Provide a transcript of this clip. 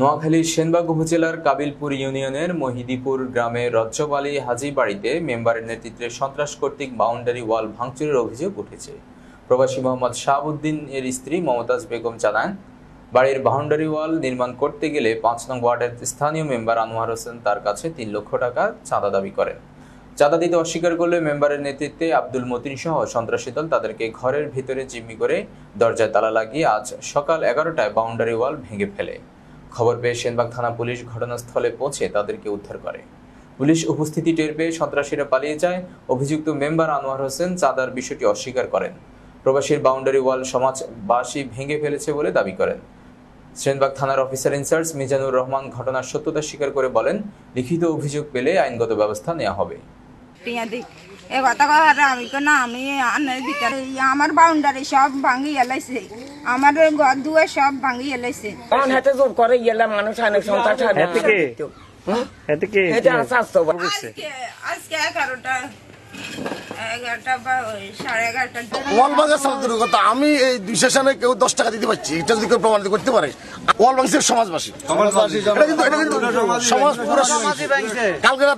নোয়াখালীর সেনবাগ উপজেলার কাবিলপুর ইউনিয়নের মহিদিপুর গ্রামে রজ্জব আলী হাজি বাড়িতে মেম্বারের নেতৃত্বে সন্ত্রাস কর্তৃক বাউন্ডারি ওয়াল ভাঙচুরের অভিযোগ উঠেছে প্রবাসী মোহাম্মদ শাহাবুদ্দিন এর স্ত্রী মমতাজ বেগম জানান বাড়ির বাউন্ডারি ওয়াল নির্মাণ করতে গেলে পাঁচ নং ওয়ার্ডের স্থানীয় মেম্বার আনোয়ার হোসেন তার কাছে তিন লক্ষ টাকা চাঁদা দাবি করেন চাঁদা দিতে অস্বীকার করলে মেম্বারের নেতৃত্বে আব্দুল মতিন সহ সন্ত্রাসী দল তাদেরকে ঘরের ভিতরে জিম্মি করে দরজায় তালা লাগিয়ে আজ সকাল এগারোটায় বাউন্ডারি ওয়াল ভেঙে ফেলে খবর পেয়ে সেনবাগ থানা পুলিশ ঘটনাস্থলে পৌঁছে তাদেরকে উদ্ধার করে পুলিশ উপস্থিতি টের পেয়ে সন্ত্রাসীরা পালিয়ে যায় অভিযুক্ত মেম্বার আনোয়ার হোসেন চাঁদার বিষয়টি অস্বীকার করেন প্রবাসীর বাউন্ডারি ওয়াল সমাজবাসী ভেঙে ফেলেছে বলে দাবি করেন সেনবাগ থানার অফিসার ইনচার্জ মিজানুর রহমান ঘটনার সত্যতা স্বীকার করে বলেন লিখিত অভিযোগ পেলে আইনগত ব্যবস্থা নেওয়া হবে দিই এ কথা কথা আমি না আমি আমার বাউন্ডারি সব ভাঙি এলাইছে আমার ঘর সব ভাঙি এলাইছে কোন হাতে জোর করে গেলে মানুষ অনেক আজকে আমি এই দুই সেশনে কেউ দশ টাকা দিতে পারছি এটা যদি কেউ প্রমাণিত করতে পারে ওয়াল সমাজবাসী সমাজ পুরো কালকে